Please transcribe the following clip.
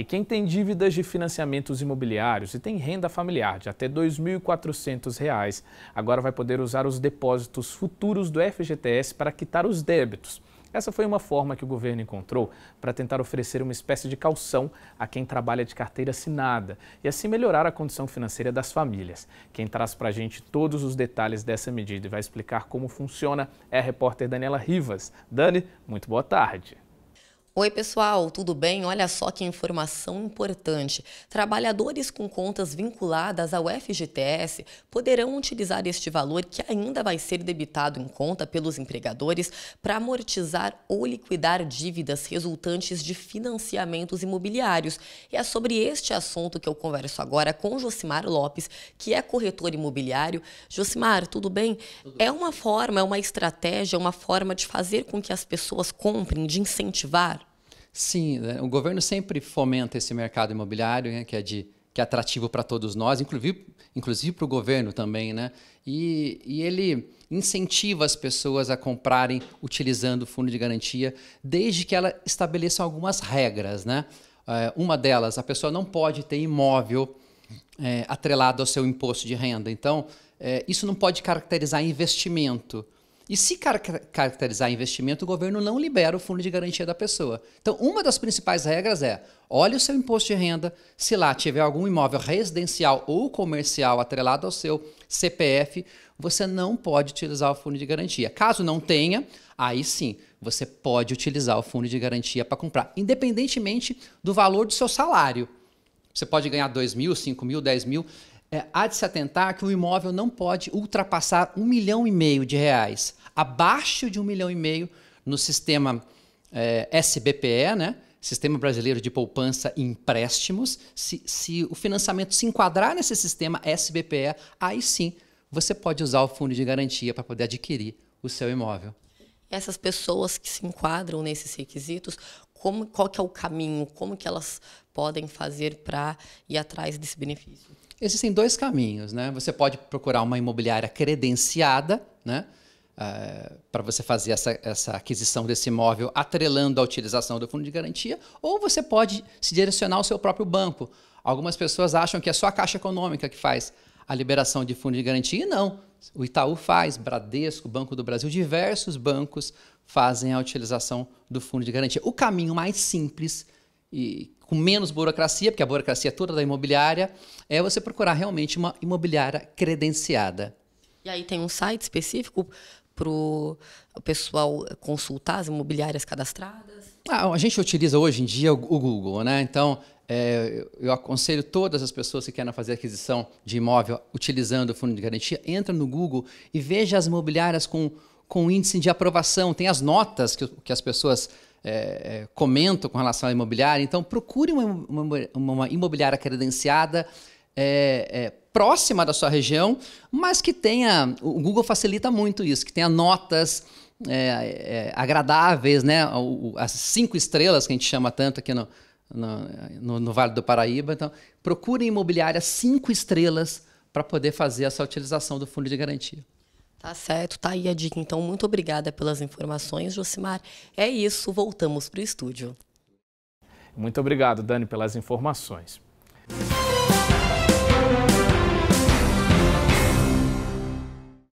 E quem tem dívidas de financiamentos imobiliários e tem renda familiar de até R$ 2.400, agora vai poder usar os depósitos futuros do FGTS para quitar os débitos. Essa foi uma forma que o governo encontrou para tentar oferecer uma espécie de calção a quem trabalha de carteira assinada e assim melhorar a condição financeira das famílias. Quem traz para a gente todos os detalhes dessa medida e vai explicar como funciona é a repórter Daniela Rivas. Dani, muito boa tarde. Oi, pessoal, tudo bem? Olha só que informação importante. Trabalhadores com contas vinculadas ao FGTS poderão utilizar este valor que ainda vai ser debitado em conta pelos empregadores para amortizar ou liquidar dívidas resultantes de financiamentos imobiliários. E é sobre este assunto que eu converso agora com Josimar Lopes, que é corretor imobiliário. Josimar, tudo bem? Tudo é uma forma, é uma estratégia, é uma forma de fazer com que as pessoas comprem, de incentivar Sim, né? o governo sempre fomenta esse mercado imobiliário, né? que é de que é atrativo para todos nós, inclusive, inclusive para o governo também, né? E, e ele incentiva as pessoas a comprarem utilizando o fundo de garantia, desde que ela estabeleça algumas regras, né? Eh, uma delas, a pessoa não pode ter imóvel é, atrelado ao seu imposto de renda. Então, é, isso não pode caracterizar investimento. E se car caracterizar investimento, o governo não libera o fundo de garantia da pessoa. Então, uma das principais regras é: olhe o seu imposto de renda, se lá tiver algum imóvel residencial ou comercial atrelado ao seu CPF, você não pode utilizar o fundo de garantia. Caso não tenha, aí sim você pode utilizar o fundo de garantia para comprar, independentemente do valor do seu salário. Você pode ganhar 2 mil, 5 mil, 10 mil. É, há de se atentar que o imóvel não pode ultrapassar um milhão e meio de reais abaixo de um milhão e meio no sistema é, eh, SBPE, né? Sistema Brasileiro de Poupança e Empréstimos. Se, se o financiamento se enquadrar nesse sistema SBPE, aí sim você pode usar o fundo de garantia para poder adquirir o seu imóvel. Essas pessoas que se enquadram nesses requisitos, como, qual que é o caminho? Como que elas podem fazer para ir atrás desse benefício? Existem dois caminhos, né? Você pode procurar uma imobiliária credenciada, né? uh, para você fazer essa, essa aquisição desse imóvel atrelando a utilização do fundo de garantia, ou você pode se direcionar ao seu próprio banco. Algumas pessoas acham que é só a Caixa Econômica que faz a liberação de fundo de garantia, e não. O Itaú faz, Bradesco, Banco do Brasil, diversos bancos fazem a utilização do fundo de garantia. O caminho mais simples e com menos burocracia, porque a burocracia é toda da imobiliária, é você procurar realmente uma imobiliária credenciada. E aí tem um site específico para o pessoal consultar as imobiliárias cadastradas? Ah, a gente utiliza hoje em dia o Google, né? Então, é, eu aconselho todas as pessoas que querem fazer aquisição de imóvel utilizando o fundo de garantia, entra no Google e veja as imobiliárias com, com índice de aprovação, tem as notas que, que as pessoas é, é comentam com relação à imobiliária. Então, procure uma, uma, uma imobiliária credenciada é, é, próxima da sua região, mas que tenha. O Google facilita muito isso, que tenha notas. É, é agradáveis, né? as cinco estrelas que a gente chama tanto aqui no, no, no, Vale do Paraíba. Então, procure imobiliária cinco estrelas para poder fazer essa utilização do fundo de garantia. Tá certo, tá aí a dica. Então, muito obrigada pelas informações, Josimar. É isso, voltamos para o estúdio. Muito obrigado, Dani, pelas informações.